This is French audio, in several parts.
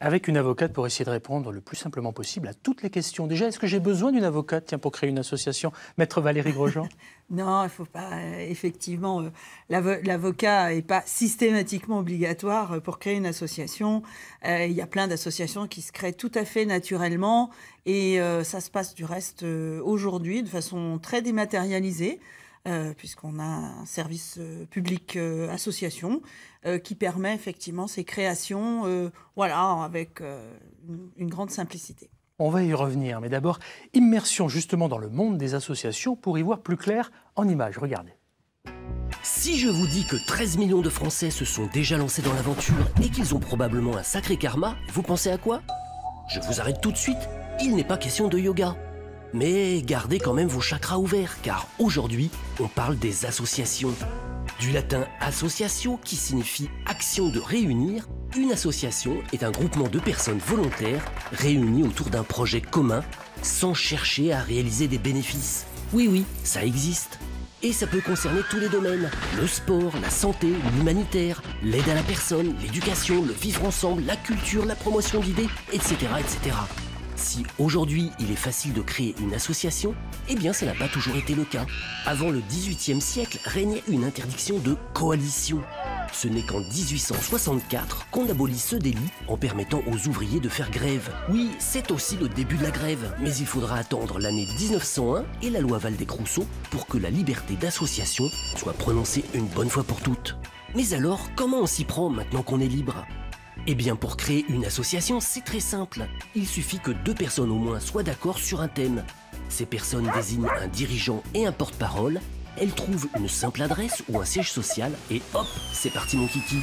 avec une avocate pour essayer de répondre le plus simplement possible à toutes les questions. Déjà, est-ce que j'ai besoin d'une avocate tiens, pour créer une association Maître Valérie Grosjean Non, il ne faut pas. Euh, effectivement, euh, l'avocat n'est pas systématiquement obligatoire euh, pour créer une association. Il y a plein d'associations qui se créent tout à fait naturellement et ça se passe du reste aujourd'hui de façon très dématérialisée. Euh, puisqu'on a un service euh, public euh, association qui permet effectivement ces créations, voilà, avec une, une grande simplicité. On va y revenir, mais d'abord, immersion justement dans le monde des associations pour y voir plus clair en images. Regardez. Si je vous dis que 13 millions de Français se sont déjà lancés dans l'aventure et qu'ils ont probablement un sacré karma, vous pensez à quoi Je vous arrête tout de suite, il n'est pas question de yoga. Mais gardez quand même vos chakras ouverts, car aujourd'hui, on parle des associations. Du latin associatio, qui signifie action de réunir, une association est un groupement de personnes volontaires réunies autour d'un projet commun, sans chercher à réaliser des bénéfices. Oui, oui, ça existe. Et ça peut concerner tous les domaines. Le sport, la santé, l'humanitaire, l'aide à la personne, l'éducation, le vivre ensemble, la culture, la promotion d'idées, etc., etc. Si aujourd'hui il est facile de créer une association, eh bien ça n'a pas toujours été le cas. Avant le XVIIIe siècle régnait une interdiction de coalition. Ce n'est qu'en 1864 qu'on abolit ce délit en permettant aux ouvriers de faire grève. Oui, c'est aussi le début de la grève, mais il faudra attendre l'année 1901 et la loi Valdez-Crousseau pour que la liberté d'association soit prononcée une bonne fois pour toutes. Mais alors, comment on s'y prend maintenant qu'on est libre eh bien, pour créer une association, c'est très simple. Il suffit que deux personnes au moins soient d'accord sur un thème. Ces personnes désignent un dirigeant et un porte-parole. Elles trouvent une simple adresse ou un siège social et hop, c'est parti mon kiki.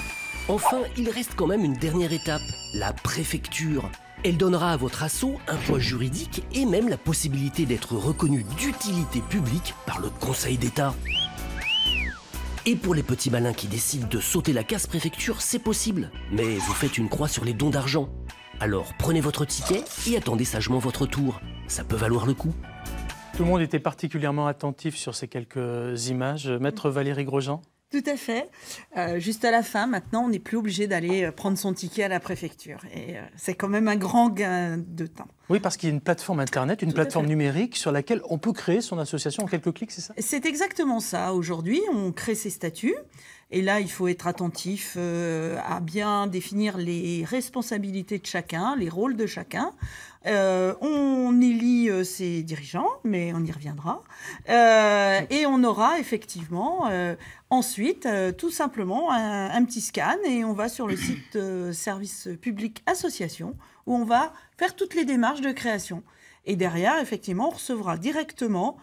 Enfin, il reste quand même une dernière étape, la préfecture. Elle donnera à votre assaut un poids juridique et même la possibilité d'être reconnue d'utilité publique par le Conseil d'État. Et pour les petits malins qui décident de sauter la casse préfecture, c'est possible. Mais vous faites une croix sur les dons d'argent. Alors prenez votre ticket et attendez sagement votre tour. Ça peut valoir le coup. Tout le monde était particulièrement attentif sur ces quelques images. Maître Valérie Grosjean tout à fait. Euh, juste à la fin, maintenant, on n'est plus obligé d'aller euh, prendre son ticket à la préfecture. Et euh, c'est quand même un grand gain de temps. Oui, parce qu'il y a une plateforme Internet, une plateforme numérique sur laquelle on peut créer son association en quelques clics, c'est ça C'est exactement ça. Aujourd'hui, on crée ses statuts. Et là, il faut être attentif à bien définir les responsabilités de chacun, les rôles de chacun. Euh, on élit euh, ses dirigeants, mais on y reviendra. Euh, et on aura effectivement ensuite tout simplement un, petit scan et on va sur le site Service public association où on va faire toutes les démarches de création. Et derrière, effectivement, on recevra directement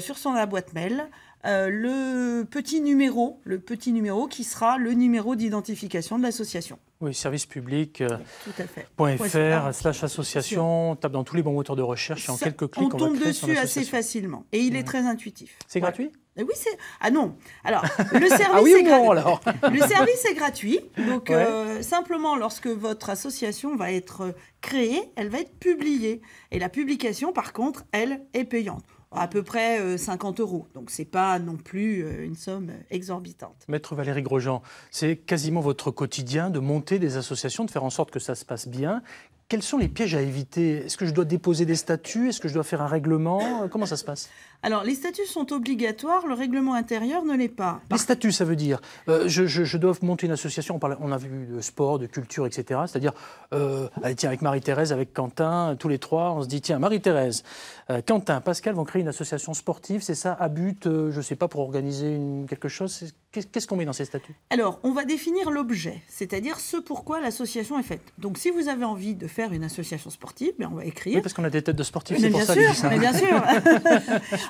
sur son la boîte mail euh, le petit numéro, le petit numéro qui sera le numéro d'identification de l'association. Oui, service public. Euh, .fr, slash association, on tape dans tous les bons moteurs de recherche et en quelques clics, on, on tombe dessus assez facilement. Et il est mmh. très intuitif. C'est gratuit euh, oui, c'est. Ah non Alors, le service, ah oui, est, alors. le service est gratuit. Donc, simplement, lorsque votre association va être créée, elle va être publiée. Et la publication, par contre, elle est payante à peu près 50 euh, euros. Donc ce n'est pas non plus euh, une somme exorbitante. Maître Valérie Grosjean, c'est quasiment votre quotidien de monter des associations, de faire en sorte que ça se passe bien. Quels sont les pièges à éviter Est-ce que je dois déposer des statuts Est-ce que je dois faire un règlement Comment ça se passe Alors, les statuts sont obligatoires, le règlement intérieur ne l'est pas. Les statuts, ça veut dire, euh, je, dois monter une association, on, on, a vu de sport, de culture, etc. C'est-à-dire, euh, avec Marie-Thérèse, avec Quentin, tous les trois, on se dit, tiens, Marie-Thérèse, euh, Quentin, Pascal vont créer une association sportive, c'est ça, à but, je ne sais pas, pour organiser quelque chose Qu'est-ce qu'on met dans ces statuts Alors, on va définir l'objet, c'est-à-dire ce pourquoi l'association est faite. Donc, si vous avez envie de faire une association sportive, mais on va écrire. parce qu'on a des têtes de sportifs, c'est pour bien sûr,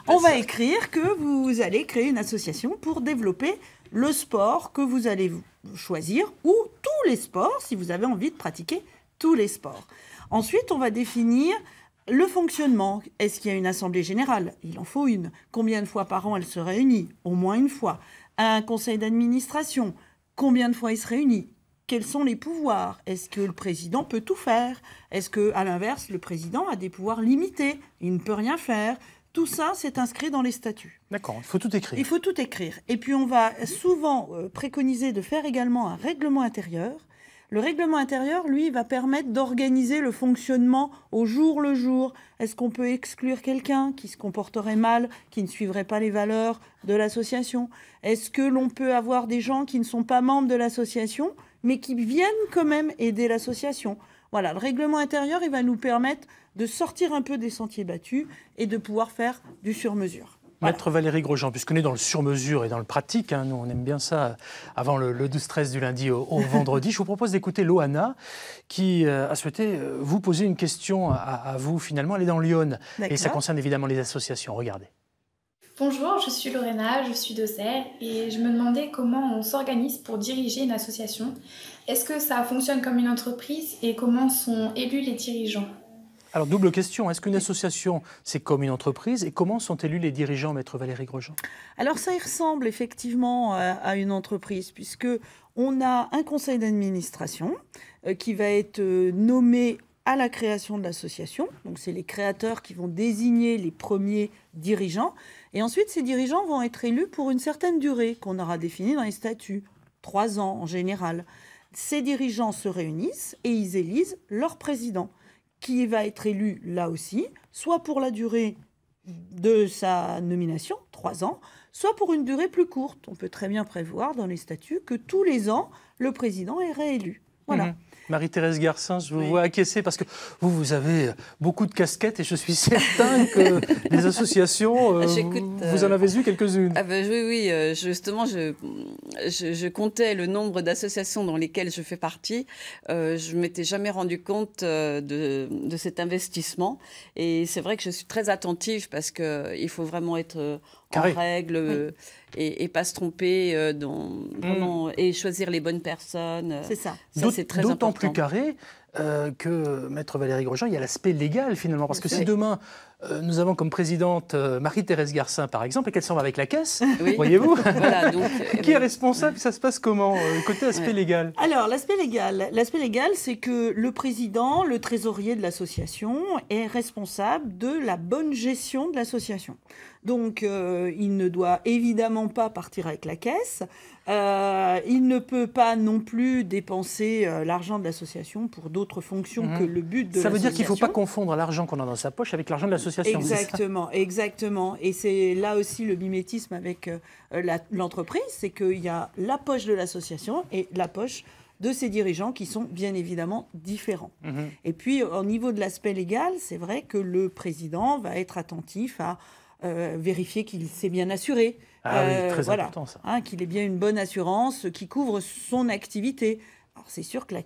on va écrire que vous allez créer une association pour développer le sport que vous allez choisir ou tous les sports si vous avez envie de pratiquer tous les sports. Ensuite, on va définir le fonctionnement. Est-ce qu'il y a une assemblée générale Il en faut une. Combien de fois par an elle se réunit Au moins une fois. Un conseil d'administration Combien de fois il se réunit quels sont les pouvoirs Est-ce que le président peut tout faire Est-ce que, à l'inverse, le président a des pouvoirs limités Il ne peut rien faire. Tout ça, c'est inscrit dans les statuts. D'accord, il faut tout écrire. Il faut tout écrire. Et puis, on va souvent euh, préconiser de faire également un règlement intérieur. Le règlement intérieur, lui, va permettre d'organiser le fonctionnement au jour le jour. Est-ce qu'on peut exclure quelqu'un qui se comporterait mal, qui ne suivrait pas les valeurs de l'association Est-ce que l'on peut avoir des gens qui ne sont pas membres de l'association mais qui viennent quand même aider l'association. Voilà, le règlement intérieur, il va nous permettre de sortir un peu des sentiers battus et de pouvoir faire du sur-mesure. Maître Valérie Grosjean, puisqu'on est dans le sur-mesure et dans le pratique, hein, nous on aime bien ça, avant le, le 12-13 du lundi au, vendredi, je vous propose d'écouter Loana qui euh, a souhaité euh, vous poser une question à, à vous finalement, elle est dans Lyon et ça concerne évidemment les associations, regardez. Bonjour, je suis Lorena, je suis d'Auxerre et je me demandais comment on s'organise pour diriger une association. Est-ce que ça fonctionne comme une entreprise et comment sont élus les dirigeants alors, double question. Est-ce qu'une association, c'est comme une entreprise Et comment sont élus les dirigeants, maître Valérie Grosjean Alors, ça y ressemble effectivement euh, à une entreprise, puisque on a un conseil d'administration euh, qui va être euh, nommé à la création de l'association. Donc c'est les créateurs qui vont désigner les premiers dirigeants. Et ensuite, ces dirigeants vont être élus pour une certaine durée qu'on aura définie dans les statuts, trois ans en général. Ces dirigeants se réunissent et ils élisent leur président, qui va être élu là aussi, soit pour la durée de sa nomination, trois ans, soit pour une durée plus courte. On peut très bien prévoir dans les statuts que tous les ans, le président est réélu. Mhm. Marie-Thérèse Garcin, je vous vois acquiescer parce que vous, vous avez euh, beaucoup de casquettes et je suis certain que les associations, euh, ah, euh, vous, en avez eu quelques-unes. Ah, ben, oui, oui, justement, je, comptais le nombre d'associations dans lesquelles je fais partie. je ne m'étais jamais rendu compte de, de cet investissement. Et c'est vrai que je suis très attentive parce qu'il faut vraiment être Carré. Ah règle euh, et, pas se tromper euh, mm. et choisir les bonnes personnes. Euh, c'est ça. ça c'est très important. D'autant plus carré euh, que Maître Valérie Grosjean, il y a l'aspect légal finalement. Parce que si demain, euh, nous avons comme présidente euh, Marie-Thérèse Garcin, par exemple, et qu'elle s'en va avec la caisse, voyez-vous Qui est responsable Ça se passe comment Côté aspect légal Alors, l'aspect légal, l'aspect légal, c'est que le président, le trésorier de l'association, est responsable de la bonne gestion de l'association. Donc, il ne doit évidemment pas partir avec la caisse. il ne peut pas non plus dépenser l'argent de l'association pour d'autres fonction que mhm. le but de Ça veut dire qu'il ne faut pas confondre l'argent qu'on a dans sa poche avec l'argent de l'association. Exactement, exactement. Et c'est là aussi le mimétisme avec euh, l'entreprise, c'est qu'il y a la poche de l'association et la poche de ses dirigeants qui sont bien évidemment différents. Mhm. Et puis au niveau de l'aspect légal, c'est vrai que le président va être attentif à euh, vérifier qu'il s'est bien assuré. Ah euh, très voilà. Hein, qu'il ait bien une bonne assurance qui couvre son activité. Alors c'est sûr que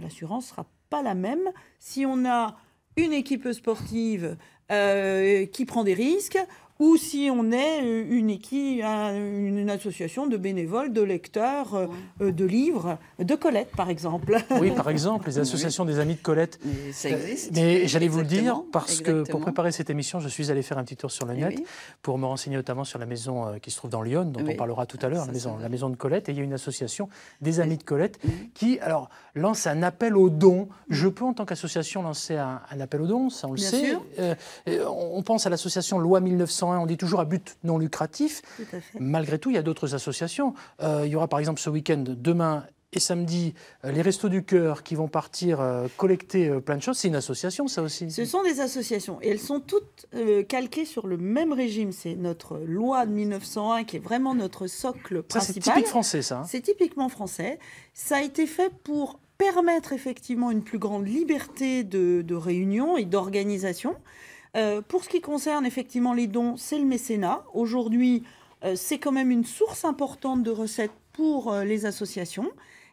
l'assurance sera pas la même si on a une équipe sportive euh, qui prend des risques ou si on est euh, une équipe, une association de bénévoles, de lecteurs, euh, euh, de livres, de Colette par exemple. Oui, par exemple, les associations des amis de Colette. Mais ça existe. Mais j'allais vous le dire parce que pour préparer cette émission, je suis allé faire un petit tour sur le eh net pour me renseigner notamment sur la maison qui se trouve dans Lyon, dont eh on parlera tout à l'heure, ah, la maison, la maison de Colette. Et il y a une association des eh amis de Colette qui, alors, lance un appel aux dons. Je peux en tant qu'association lancer un, un, appel aux dons, ça on le Bien sait. Sûr. on pense à l'association Loi 1900 Hein, on dit toujours à but non lucratif. Malgré tout, il y a d'autres associations. Euh, il y aura par exemple ce week-end, demain et samedi, euh, les Restos du Cœur qui vont partir euh, collecter plein de choses. C'est une association, ça aussi Ce sont des associations et elles sont toutes calquées sur le même régime. C'est notre loi de 1901 qui est vraiment notre socle principal. C'est typique français, ça. Hein. C'est typiquement français. Ça a été fait pour permettre effectivement une plus grande liberté de, de réunion et d'organisation. Euh, pour ce qui concerne effectivement les dons, c'est le mécénat. Aujourd'hui, euh, c'est quand même une source importante de recettes pour euh, les associations.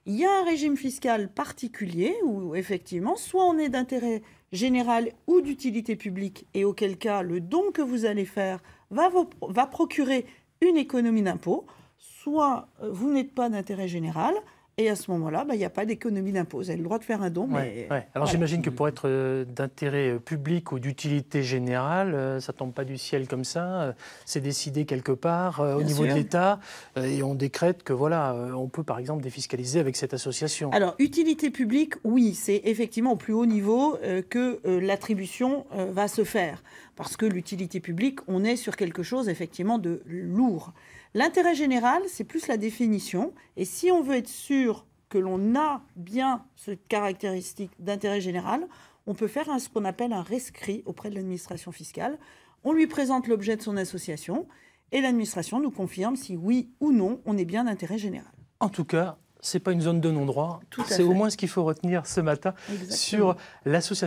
Il y a un régime fiscal particulier où effectivement, soit on est d'intérêt général ou d'utilité publique, et auquel cas le don que vous allez faire va, va procurer une économie d'impôt, soit vous n'êtes pas d'intérêt général, et à ce moment-là, bah, il n'y a pas d'économie d'impôt. Elle a le droit de faire un don. mais... Alors j'imagine que pour être euh, d'intérêt euh, public ou d'utilité générale, euh, ça ne tombe pas du ciel comme ça. c'est décidé quelque part au niveau de l'État. et on décrète que voilà, on peut par exemple défiscaliser avec cette association. Alors utilité publique, oui, c'est effectivement au plus haut niveau que l'attribution va se faire. Parce que l'utilité publique, on est sur quelque chose effectivement de lourd. L'intérêt général, c'est plus la définition. Et si on veut être sûr que l'on a bien cette caractéristique d'intérêt général, on peut faire ce qu'on appelle un rescrit auprès de l'administration fiscale. On lui présente l'objet de son association et l'administration nous confirme si oui ou non on est bien d'intérêt général. En tout cas, ce n'est pas une zone de non-droit. C'est au moins ce qu'il faut retenir ce matin sur l'association.